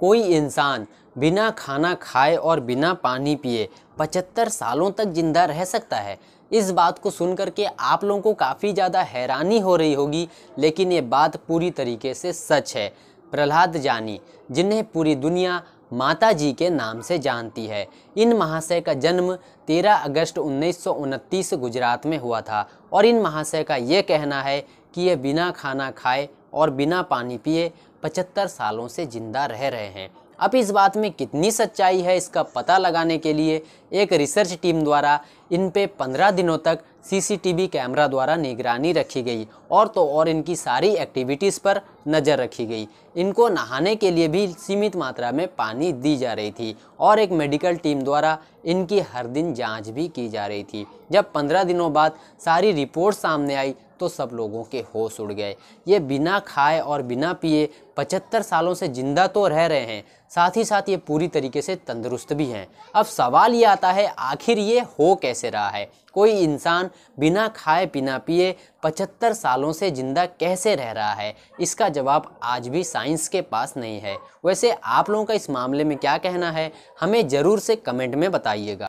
कोई इंसान बिना खाना खाए और बिना पानी पिए पचहत्तर सालों तक जिंदा रह सकता है इस बात को सुन करके आप लोगों को काफ़ी ज़्यादा हैरानी हो रही होगी लेकिन ये बात पूरी तरीके से सच है प्रहलाद जानी जिन्हें पूरी दुनिया माता जी के नाम से जानती है इन महाशय का जन्म 13 अगस्त उन्नीस गुजरात में हुआ था और इन महाशय का ये कहना है कि ये बिना खाना खाए और बिना पानी पिए पचहत्तर सालों से जिंदा रह रहे हैं अब इस बात में कितनी सच्चाई है इसका पता लगाने के लिए एक रिसर्च टीम द्वारा इन पे पंद्रह दिनों तक सीसीटीवी कैमरा द्वारा निगरानी रखी गई और तो और इनकी सारी एक्टिविटीज़ पर नज़र रखी गई इनको नहाने के लिए भी सीमित मात्रा में पानी दी जा रही थी और एक मेडिकल टीम द्वारा इनकी हर दिन जांच भी की जा रही थी जब पंद्रह दिनों बाद सारी रिपोर्ट सामने आई तो सब लोगों के होश उड़ गए ये बिना खाए और बिना पिए पचहत्तर सालों से ज़िंदा तो रह रहे हैं साथ ही साथ ये पूरी तरीके से तंदुरुस्त भी हैं अब सवाल ये आता है आखिर ये हो कैसे रहा है कोई इंसान बिना खाए बिना पिए पचहत्तर सालों से ज़िंदा कैसे रह रहा है इसका जवाब आज भी साइंस के पास नहीं है वैसे आप लोगों का इस मामले में क्या कहना है हमें ज़रूर से कमेंट में बताइएगा